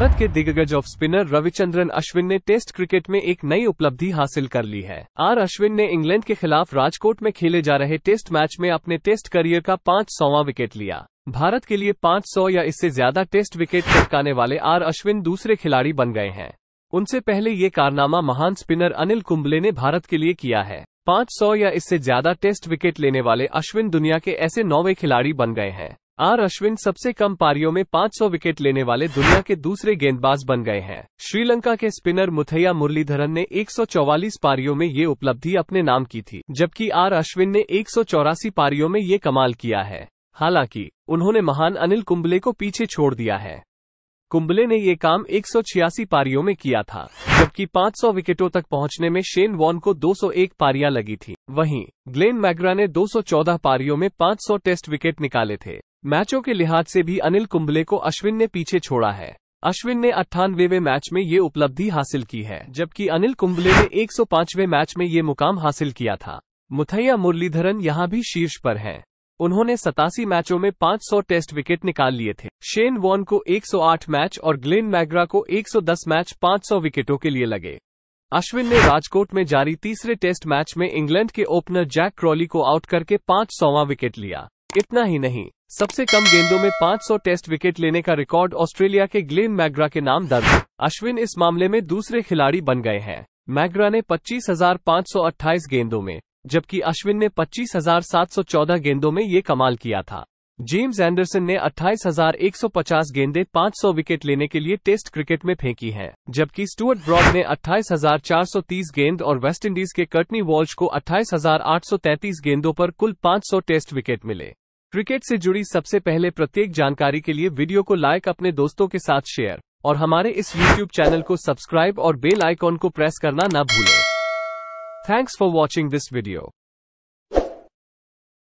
भारत के दिग्गज off spinner Ravichandran Ashwin ने टेस्ट क्रिकेट में एक नई उपलब्धि हासिल कर ली है आर अश्विन ने इंग्लैंड के खिलाफ राजकोट में खेले जा रहे टेस्ट मैच में अपने टेस्ट करियर का पाँच सौवा विकेट लिया भारत के लिए 500 या इससे ज्यादा टेस्ट विकेट चटकाने वाले आर अश्विन दूसरे खिलाड़ी बन गए हैं उनसे पहले ये कारनामा महान स्पिनर अनिल कुंबले ने भारत के लिए किया है 500 या इससे ज्यादा टेस्ट विकेट लेने वाले अश्विन दुनिया के ऐसे नौवे खिलाड़ी बन गए हैं आर अश्विन सबसे कम पारियों में 500 विकेट लेने वाले दुनिया के दूसरे गेंदबाज बन गए हैं श्रीलंका के स्पिनर मुथैया मुरलीधरन ने 144 पारियों में ये उपलब्धि अपने नाम की थी जबकि आर अश्विन ने एक पारियों में ये कमाल किया है हालांकि उन्होंने महान अनिल कुंबले को पीछे छोड़ दिया है कुंबले ने ये काम एक पारियों में किया था जबकि 500 विकेटों तक पहुंचने में शेन वॉन को 201 पारियां लगी थी वहीं ग्लेन मैग्रा ने 214 पारियों में 500 टेस्ट विकेट निकाले थे मैचों के लिहाज से भी अनिल कुंबले को अश्विन ने पीछे छोड़ा है अश्विन ने अट्ठानवेवे मैच में ये उपलब्धि हासिल की है जबकि अनिल कुंबले ने 105वें मैच में ये मुकाम हासिल किया था मुथैया मुरलीधरन यहाँ भी शीर्ष पर हैं। उन्होंने सतासी मैचों में 500 टेस्ट विकेट निकाल लिए थे शेन वॉन को 108 मैच और ग्लेन मैग्रा को 110 मैच 500 विकेटों के लिए लगे अश्विन ने राजकोट में जारी तीसरे टेस्ट मैच में इंग्लैंड के ओपनर जैक क्रॉली को आउट करके पांच सौवा विकेट लिया इतना ही नहीं सबसे कम गेंदों में 500 टेस्ट विकेट लेने का रिकॉर्ड ऑस्ट्रेलिया के ग्लेन मैग्रा के नाम दर्ज अश्विन इस मामले में दूसरे खिलाड़ी बन गए हैं मैग्रा ने 25,528 गेंदों में जबकि अश्विन ने 25,714 गेंदों में ये कमाल किया था जेम्स एंडरसन ने 28,150 गेंदें 500 विकेट लेने के लिए टेस्ट क्रिकेट में फेंकी हैं, जबकि स्टुअर्ट ब्रॉड ने 28,430 गेंद और वेस्टइंडीज के कर्टनी वॉल्श को 28,833 गेंदों पर कुल 500 टेस्ट विकेट मिले क्रिकेट से जुड़ी सबसे पहले प्रत्येक जानकारी के लिए वीडियो को लाइक अपने दोस्तों के साथ शेयर और हमारे इस YouTube चैनल को सब्सक्राइब और बेल आइकॉन को प्रेस करना न भूलें thanks for watching this video